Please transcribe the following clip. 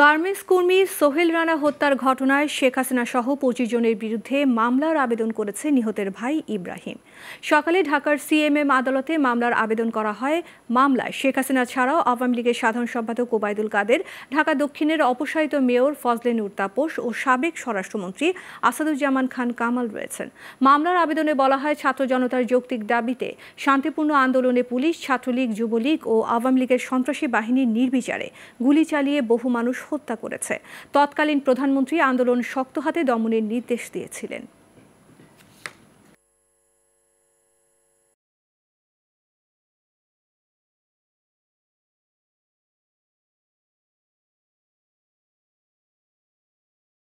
garments কর্মী সোহেল রানা হত্যার ঘটনায় শেখ হাসিনা সহ পঁচিশ জনের বিরুদ্ধে মামলার আবেদন করেছে নিহতের ভাই ইব্রাহিম সকালে ঢাকার সিএমএম আদালতে মামলার আবেদন করা হয় মামলায় শেখ হাসিনা ছাড়াও আওয়ামী লীগের সাধারণ সম্পাদক ওবায়দুল কাদের ঢাকা দক্ষিণের অপসারিত মেয়র ফজলে নূর তাপস ও সাবেক স্বরাষ্ট্রমন্ত্রী আসাদুজ্জামান খান কামাল রয়েছেন মামলার আবেদনে বলা হয় ছাত্র জনতার যৌক্তিক দাবিতে শান্তিপূর্ণ আন্দোলনে পুলিশ ছাত্রলীগ যুবলীগ ও আওয়ামী লীগের সন্ত্রাসী বাহিনীর নির্বিচারে গুলি চালিয়ে বহু মানুষ মানুষ হত্যা করেছে তৎকালীন প্রধানমন্ত্রী আন্দোলন শক্ত হাতে দমনের নির্দেশ দিয়েছিলেন